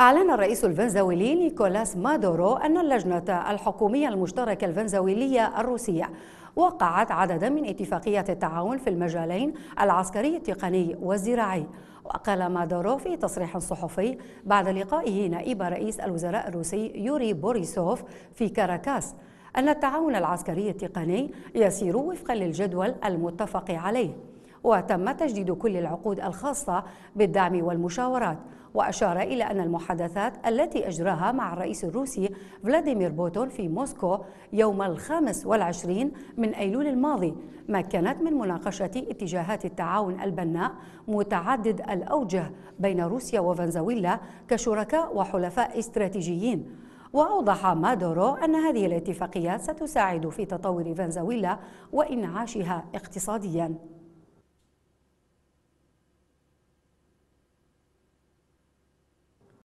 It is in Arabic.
أعلن الرئيس الفنزويلي نيكولاس مادورو أن اللجنة الحكومية المشتركة الفنزويلية الروسية وقعت عددا من اتفاقيات التعاون في المجالين العسكري التقني والزراعي وقال مادورو في تصريح صحفي بعد لقائه نائب رئيس الوزراء الروسي يوري بوريسوف في كاراكاس أن التعاون العسكري التقني يسير وفقا للجدول المتفق عليه وتم تجديد كل العقود الخاصة بالدعم والمشاورات وأشار إلى أن المحادثات التي أجراها مع الرئيس الروسي فلاديمير بوتون في موسكو يوم الخامس والعشرين من أيلول الماضي مكنت من مناقشة اتجاهات التعاون البناء متعدد الأوجه بين روسيا وفنزويلا كشركاء وحلفاء استراتيجيين وأوضح مادورو أن هذه الاتفاقيات ستساعد في تطور فنزويلا وإنعاشها اقتصادياً